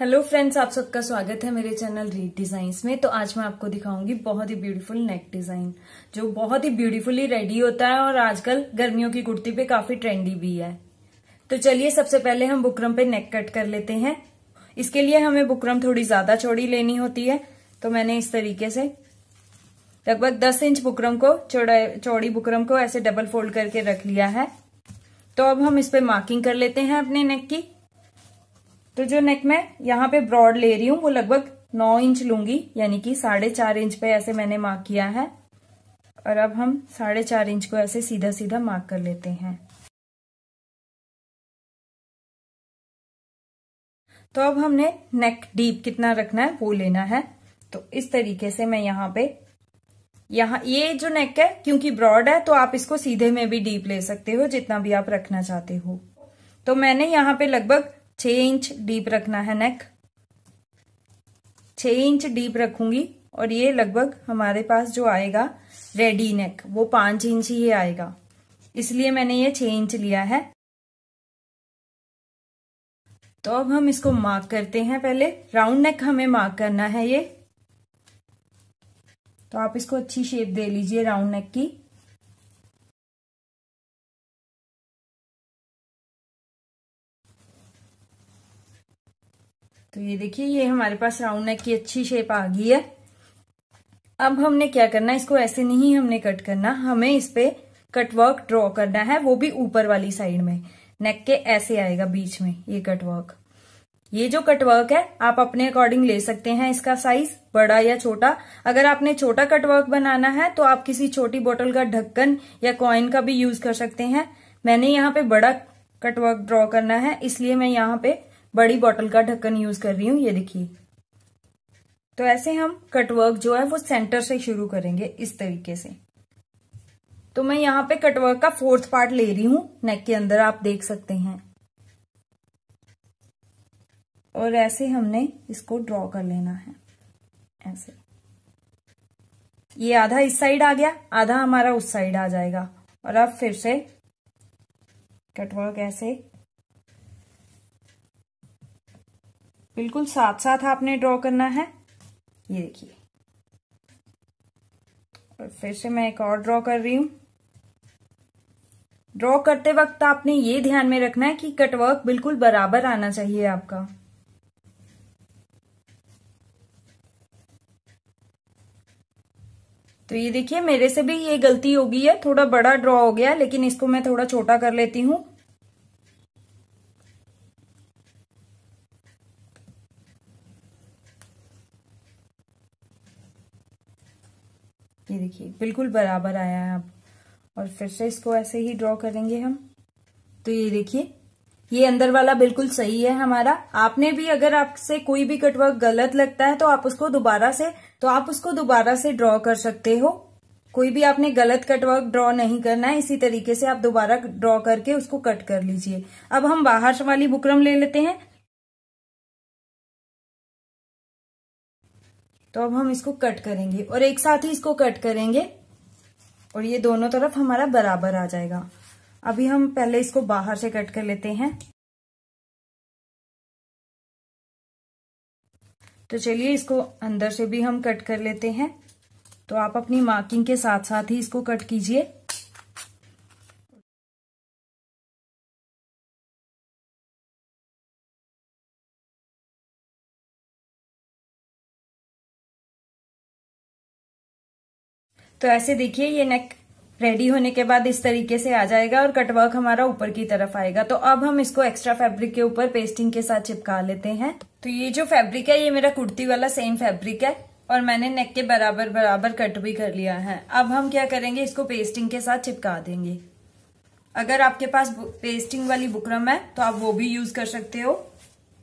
hello friends आप सबका स्वागत है मेरे चैनल रीड डिजाइंस में तो आज मैं आपको दिखाऊंगी बहुत ही ब्यूटीफुल नेक डिजाइन जो बहुत ही ब्यूटीफुली रेडी होता है और आजकल गर्मियों की कुर्ती पे काफी ट्रेंडी भी है तो चलिए सबसे पहले हम बुकरम पे नेक कट कर लेते हैं इसके लिए हमें बुकरम थोड़ी ज्यादा चौड़ी लेनी होती है तो मैंने इस तरीके से लगभग दस इंच बुकरम को चौड़ी बुकरम को ऐसे डबल फोल्ड करके रख लिया है तो अब हम इस पर मार्किंग कर लेते हैं अपने नेक की तो जो नेक मैं यहाँ पे ब्रॉड ले रही हूँ वो लगभग नौ इंच लूंगी यानी कि साढ़े चार इंच पे ऐसे मैंने मार्क किया है और अब हम साढ़े चार इंच को ऐसे सीधा सीधा मार्क कर लेते हैं तो अब हमने नेक डीप कितना रखना है वो लेना है तो इस तरीके से मैं यहाँ पे यहाँ ये जो नेक है क्योंकि ब्रॉड है तो आप इसको सीधे में भी डीप ले सकते हो जितना भी आप रखना चाहते हो तो मैंने यहाँ पे लगभग छ इंच डीप रखना है नेक छ इंच डीप रखूंगी और ये लगभग हमारे पास जो आएगा रेडी नेक वो पांच इंच ही आएगा इसलिए मैंने ये छ इंच लिया है तो अब हम इसको मार्क करते हैं पहले राउंड नेक हमें मार्क करना है ये तो आप इसको अच्छी शेप दे लीजिए राउंड नेक की तो ये देखिए ये हमारे पास राउंड नेक की अच्छी शेप आ गई है अब हमने क्या करना है इसको ऐसे नहीं हमने कट करना हमें इस पे कटवर्क ड्रॉ करना है वो भी ऊपर वाली साइड में नेक के ऐसे आएगा बीच में ये कटवर्क ये जो कटवर्क है आप अपने अकॉर्डिंग ले सकते हैं इसका साइज बड़ा या छोटा अगर आपने छोटा कटवर्क बनाना है तो आप किसी छोटी बोतल का ढक्कन या कॉइन का भी यूज कर सकते हैं मैंने यहाँ पे बड़ा कटवर्क ड्रॉ करना है इसलिए मैं यहाँ पे बड़ी बॉटल का ढक्कन यूज कर रही हूं ये देखिए तो ऐसे हम कटवर्क जो है वो सेंटर से शुरू करेंगे इस तरीके से तो मैं यहाँ पे कटवर्क का फोर्थ पार्ट ले रही हूं नेक के अंदर आप देख सकते हैं और ऐसे हमने इसको ड्रॉ कर लेना है ऐसे ये आधा इस साइड आ गया आधा हमारा उस साइड आ जाएगा और अब फिर से कटवर्क ऐसे बिल्कुल साथ साथ आपने ड्रॉ करना है ये देखिए और फिर से मैं एक और ड्रॉ कर रही हूं ड्रॉ करते वक्त आपने ये ध्यान में रखना है कि कटवर्क बिल्कुल बराबर आना चाहिए आपका तो ये देखिए मेरे से भी ये गलती हो गई है थोड़ा बड़ा ड्रॉ हो गया लेकिन इसको मैं थोड़ा छोटा कर लेती हूं ये देखिए बिल्कुल बराबर आया है अब और फिर से इसको ऐसे ही ड्रॉ करेंगे हम तो ये देखिए ये अंदर वाला बिल्कुल सही है हमारा आपने भी अगर आपसे कोई भी कटवर्क गलत लगता है तो आप उसको दोबारा से तो आप उसको दोबारा से ड्रॉ कर सकते हो कोई भी आपने गलत कटवर्क ड्रॉ नहीं करना है इसी तरीके से आप दोबारा ड्रॉ करके उसको कट कर लीजिए अब हम बाहर वाली बुकरम ले लेते हैं तो अब हम इसको कट करेंगे और एक साथ ही इसको कट करेंगे और ये दोनों तरफ हमारा बराबर आ जाएगा अभी हम पहले इसको बाहर से कट कर लेते हैं तो चलिए इसको अंदर से भी हम कट कर लेते हैं तो आप अपनी मार्किंग के साथ साथ ही इसको कट कीजिए तो ऐसे देखिए ये नेक रेडी होने के बाद इस तरीके से आ जाएगा और कटवर्क हमारा ऊपर की तरफ आएगा तो अब हम इसको एक्स्ट्रा फैब्रिक के ऊपर पेस्टिंग के साथ चिपका लेते हैं तो ये जो फैब्रिक है ये मेरा कुर्ती वाला सेम फैब्रिक है और मैंने नेक के बराबर बराबर कट भी कर लिया है अब हम क्या करेंगे इसको पेस्टिंग के साथ चिपका देंगे अगर आपके पास पेस्टिंग वाली बुकरम है तो आप वो भी यूज कर सकते हो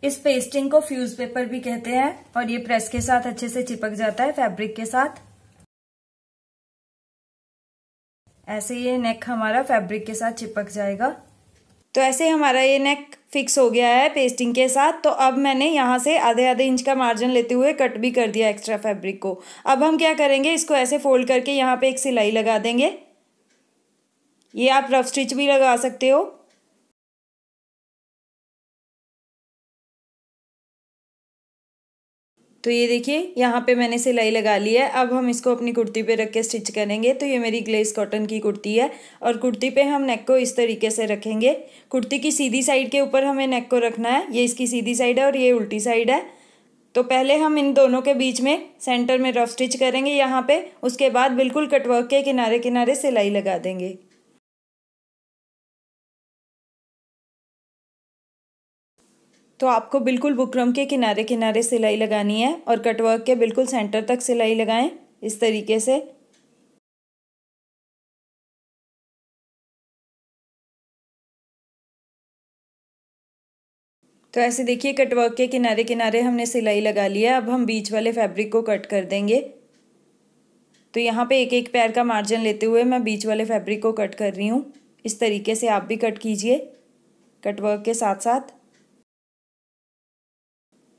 इस पेस्टिंग को फ्यूज पेपर भी कहते हैं और ये प्रेस के साथ अच्छे से चिपक जाता है फैब्रिक के साथ ऐसे ये नेक हमारा फैब्रिक के साथ चिपक जाएगा तो ऐसे हमारा ये नेक फिक्स हो गया है पेस्टिंग के साथ तो अब मैंने यहाँ से आधे आधे इंच का मार्जिन लेते हुए कट भी कर दिया एक्स्ट्रा फैब्रिक को अब हम क्या करेंगे इसको ऐसे फोल्ड करके यहाँ पे एक सिलाई लगा देंगे ये आप रफ स्टिच भी लगा सकते हो तो ये देखिए यहाँ पे मैंने सिलाई लगा ली है अब हम इसको अपनी कुर्ती पे रख के स्टिच करेंगे तो ये मेरी ग्लेस कॉटन की कुर्ती है और कुर्ती पे हम नेक को इस तरीके से रखेंगे कुर्ती की सीधी साइड के ऊपर हमें नेक को रखना है ये इसकी सीधी साइड है और ये उल्टी साइड है तो पहले हम इन दोनों के बीच में सेंटर में रफ स्टिच करेंगे यहाँ पर उसके बाद बिल्कुल कटवर्क के किनारे किनारे सिलाई लगा देंगे तो आपको बिल्कुल बुकरम के किनारे किनारे सिलाई लगानी है और कटवर्क के बिल्कुल सेंटर तक सिलाई लगाएं इस तरीके से तो ऐसे देखिए कटवर्क के किनारे किनारे हमने सिलाई लगा लिया अब हम बीच वाले फैब्रिक को कट कर देंगे तो यहाँ पे एक एक पैर का मार्जिन लेते हुए मैं बीच वाले फैब्रिक को कट कर रही हूँ इस तरीके से आप भी कट कीजिए कटवर्क के साथ साथ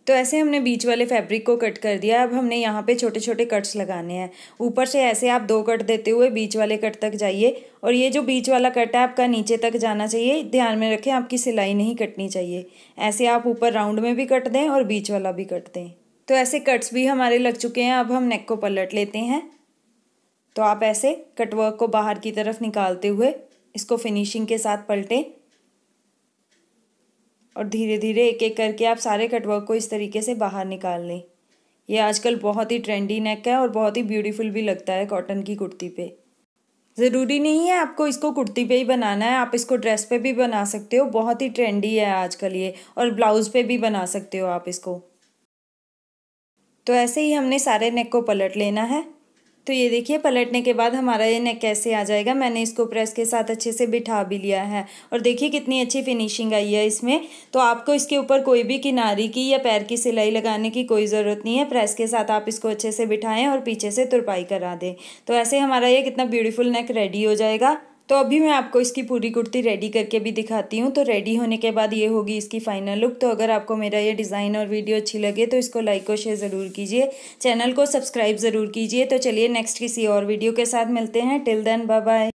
तो ऐसे हमने बीच वाले फैब्रिक को कट कर दिया अब हमने यहाँ पे छोटे छोटे कट्स लगाने हैं ऊपर से ऐसे आप दो कट देते हुए बीच वाले कट तक जाइए और ये जो बीच वाला कट है आपका नीचे तक जाना चाहिए ध्यान में रखें आपकी सिलाई नहीं कटनी चाहिए ऐसे आप ऊपर राउंड में भी कट दें और बीच वाला भी कट दें तो ऐसे कट्स भी हमारे लग चुके हैं अब हम नेक को पलट लेते हैं तो आप ऐसे कटवर्क को बाहर की तरफ निकालते हुए इसको फिनिशिंग के साथ पलटें और धीरे धीरे एक एक करके आप सारे कटवर्क को इस तरीके से बाहर निकाल लें ये आजकल बहुत ही ट्रेंडी नेक है और बहुत ही ब्यूटीफुल भी लगता है कॉटन की कुर्ती पे ज़रूरी नहीं है आपको इसको कुर्ती पे ही बनाना है आप इसको ड्रेस पे भी बना सकते हो बहुत ही ट्रेंडी है आजकल ये और ब्लाउज़ पे भी बना सकते हो आप इसको तो ऐसे ही हमने सारे नेक को पलट लेना है तो ये देखिए पलटने के बाद हमारा ये नेक कैसे आ जाएगा मैंने इसको प्रेस के साथ अच्छे से बिठा भी लिया है और देखिए कितनी अच्छी फिनिशिंग आई है इसमें तो आपको इसके ऊपर कोई भी किनारी की या पैर की सिलाई लगाने की कोई ज़रूरत नहीं है प्रेस के साथ आप इसको अच्छे से बिठाएँ और पीछे से तुरपाई करा दें तो ऐसे हमारा ये कितना ब्यूटीफुल नेक रेडी हो जाएगा तो अभी मैं आपको इसकी पूरी कुर्ती रेडी करके भी दिखाती हूँ तो रेडी होने के बाद ये होगी इसकी फाइनल लुक तो अगर आपको मेरा ये डिज़ाइन और वीडियो अच्छी लगे तो इसको लाइक और शेयर ज़रूर कीजिए चैनल को सब्सक्राइब ज़रूर कीजिए तो चलिए नेक्स्ट किसी और वीडियो के साथ मिलते हैं टिल देन बाय बाय